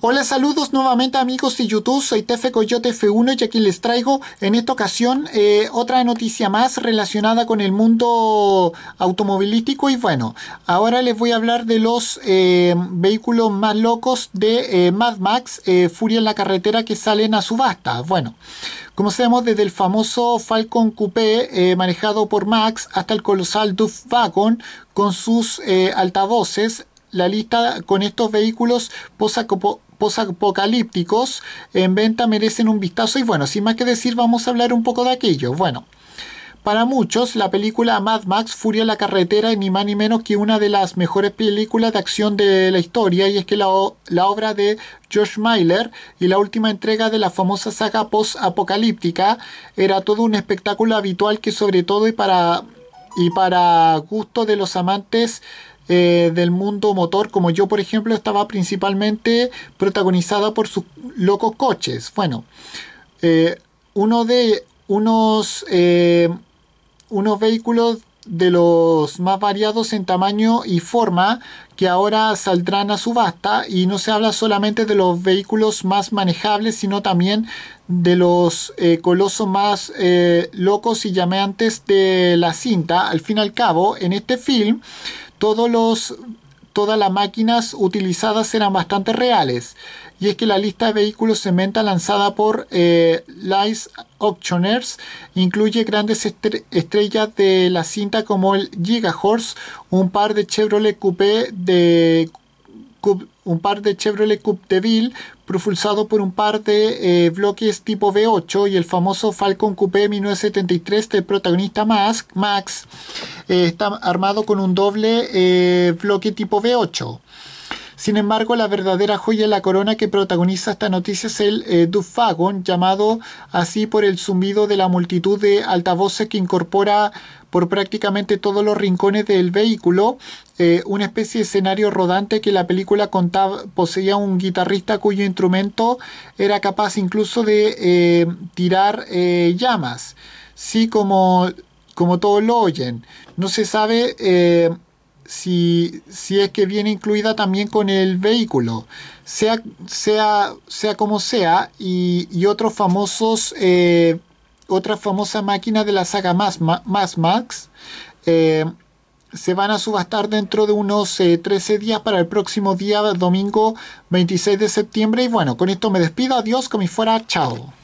Hola, saludos nuevamente amigos de YouTube, soy Tefe Coyote F1 y aquí les traigo en esta ocasión eh, otra noticia más relacionada con el mundo automovilístico y bueno, ahora les voy a hablar de los eh, vehículos más locos de eh, Mad Max, Furia en la carretera que salen a subasta. Bueno, como sabemos desde el famoso Falcon Coupé manejado por Max hasta el colosal Duff Wagon con sus altavoces la lista con estos vehículos posapocalípticos en venta merecen un vistazo y bueno, sin más que decir vamos a hablar un poco de aquello. Bueno, para muchos, la película Mad Max Furia en la carretera es ni más ni menos que una de las mejores películas de acción de la historia y es que la, la obra de Josh Myler y la última entrega de la famosa saga post era todo un espectáculo habitual que sobre todo y para, y para gusto de los amantes eh, del mundo motor, como yo por ejemplo, estaba principalmente protagonizada por sus locos coches. Bueno, eh, uno de unos, eh, unos vehículos de los más variados en tamaño y forma que ahora saldrán a subasta y no se habla solamente de los vehículos más manejables sino también de los colosos más locos y llameantes de la cinta al fin y al cabo en este film los todas las máquinas utilizadas eran bastante reales. Y es que la lista de vehículos cementa lanzada por eh, Lice Auctioners incluye grandes estrellas de la cinta como el Horse, un par de Chevrolet Coupé de un par de Chevrolet Coupe de Ville propulsado por un par de eh, bloques tipo V8 y el famoso Falcon Coupé 1973 del protagonista Max, eh, está armado con un doble eh, bloque tipo V8. Sin embargo, la verdadera joya de la corona que protagoniza esta noticia es el eh, llamado así por el zumbido de la multitud de altavoces que incorpora por prácticamente todos los rincones del vehículo, eh, una especie de escenario rodante que la película contaba, poseía un guitarrista cuyo instrumento era capaz incluso de eh, tirar eh, llamas, sí como, como todos lo oyen. No se sabe si, es que viene incluida también con el vehículo, sea, sea, sea como sea, y, otros famosos, eh, otras famosas máquinas de la saga Mass, Max eh, se van a subastar dentro de unos 13 eh, días para el próximo día, domingo 26 de septiembre. Y bueno, con esto me despido, adiós, como fuera, chao.